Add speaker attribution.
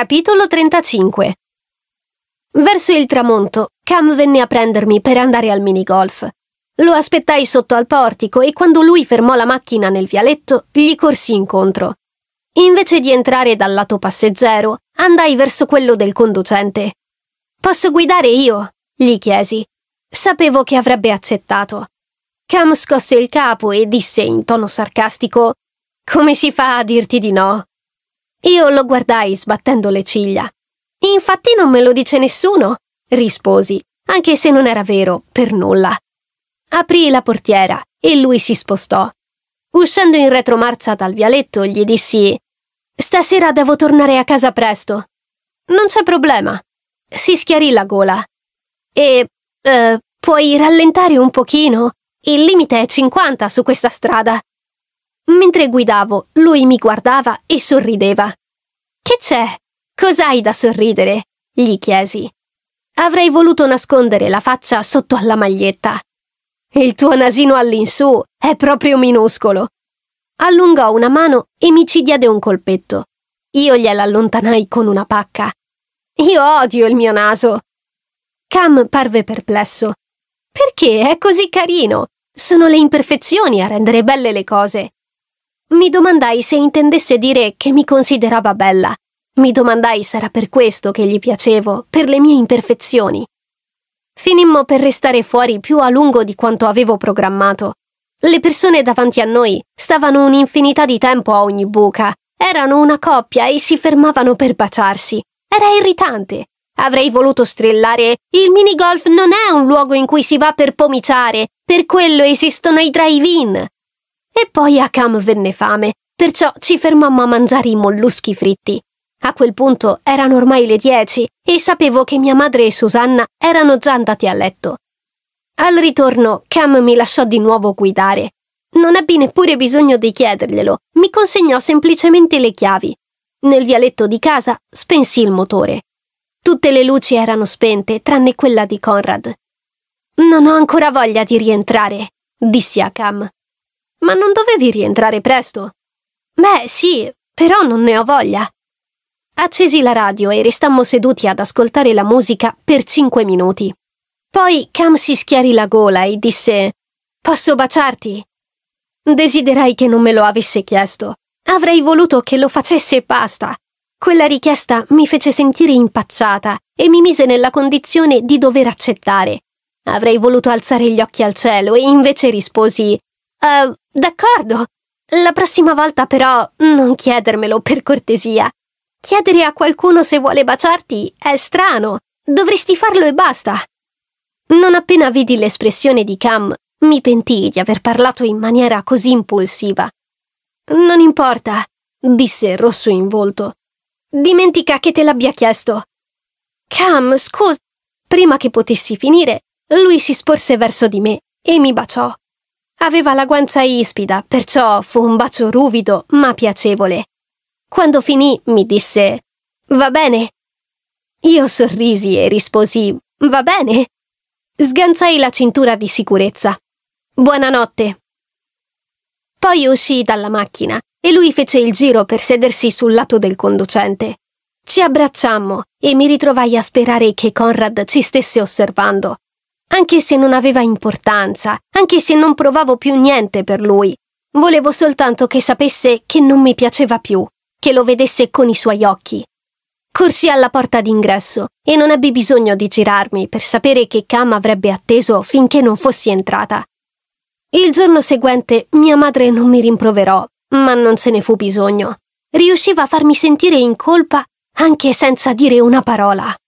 Speaker 1: Capitolo 35 Verso il tramonto, Cam venne a prendermi per andare al minigolf. Lo aspettai sotto al portico e quando lui fermò la macchina nel vialetto, gli corsi incontro. Invece di entrare dal lato passeggero, andai verso quello del conducente. Posso guidare io? gli chiesi. Sapevo che avrebbe accettato. Cam scosse il capo e disse in tono sarcastico Come si fa a dirti di no? Io lo guardai sbattendo le ciglia. Infatti non me lo dice nessuno, risposi, anche se non era vero, per nulla. Aprì la portiera e lui si spostò. Uscendo in retromarcia dal vialetto, gli dissi Stasera devo tornare a casa presto. Non c'è problema. Si schiarì la gola. E eh, puoi rallentare un pochino? Il limite è 50 su questa strada. Mentre guidavo, lui mi guardava e sorrideva. Che c'è? Cos'hai da sorridere? gli chiesi. Avrei voluto nascondere la faccia sotto alla maglietta. Il tuo nasino all'insù è proprio minuscolo. Allungò una mano e mi ci diede un colpetto. Io gliel'allontanai con una pacca. Io odio il mio naso. Cam parve perplesso. Perché è così carino? Sono le imperfezioni a rendere belle le cose. Mi domandai se intendesse dire che mi considerava bella. Mi domandai se era per questo che gli piacevo, per le mie imperfezioni. Finimmo per restare fuori più a lungo di quanto avevo programmato. Le persone davanti a noi stavano un'infinità di tempo a ogni buca. Erano una coppia e si fermavano per baciarsi. Era irritante. Avrei voluto strillare Il minigolf non è un luogo in cui si va per pomiciare. Per quello esistono i drive-in. E poi Akam venne fame, perciò ci fermammo a mangiare i molluschi fritti. A quel punto erano ormai le dieci e sapevo che mia madre e Susanna erano già andati a letto. Al ritorno, Cam mi lasciò di nuovo guidare. Non ebbi neppure bisogno di chiederglielo, mi consegnò semplicemente le chiavi. Nel vialetto di casa spensi il motore. Tutte le luci erano spente, tranne quella di Conrad. Non ho ancora voglia di rientrare, dissi a Cam. Ma non dovevi rientrare presto? Beh, sì, però non ne ho voglia. Accesi la radio e restammo seduti ad ascoltare la musica per cinque minuti. Poi Cam si schiarì la gola e disse Posso baciarti? Desiderai che non me lo avesse chiesto. Avrei voluto che lo facesse e basta. Quella richiesta mi fece sentire impacciata e mi mise nella condizione di dover accettare. Avrei voluto alzare gli occhi al cielo e invece risposi uh, D'accordo. La prossima volta però non chiedermelo per cortesia. Chiedere a qualcuno se vuole baciarti è strano. Dovresti farlo e basta. Non appena vidi l'espressione di Cam, mi pentii di aver parlato in maniera così impulsiva. Non importa, disse rosso in volto. Dimentica che te l'abbia chiesto. Cam, scusa. Prima che potessi finire, lui si sporse verso di me e mi baciò. Aveva la guancia ispida, perciò fu un bacio ruvido ma piacevole. Quando finì mi disse Va bene? Io sorrisi e risposi Va bene? Sganciai la cintura di sicurezza. Buonanotte. Poi uscii dalla macchina e lui fece il giro per sedersi sul lato del conducente. Ci abbracciammo e mi ritrovai a sperare che Conrad ci stesse osservando, anche se non aveva importanza, anche se non provavo più niente per lui. Volevo soltanto che sapesse che non mi piaceva più, che lo vedesse con i suoi occhi. Corsi alla porta d'ingresso e non ebbi bisogno di girarmi per sapere che Cam avrebbe atteso finché non fossi entrata. Il giorno seguente mia madre non mi rimproverò, ma non ce ne fu bisogno. Riusciva a farmi sentire in colpa anche senza dire una parola.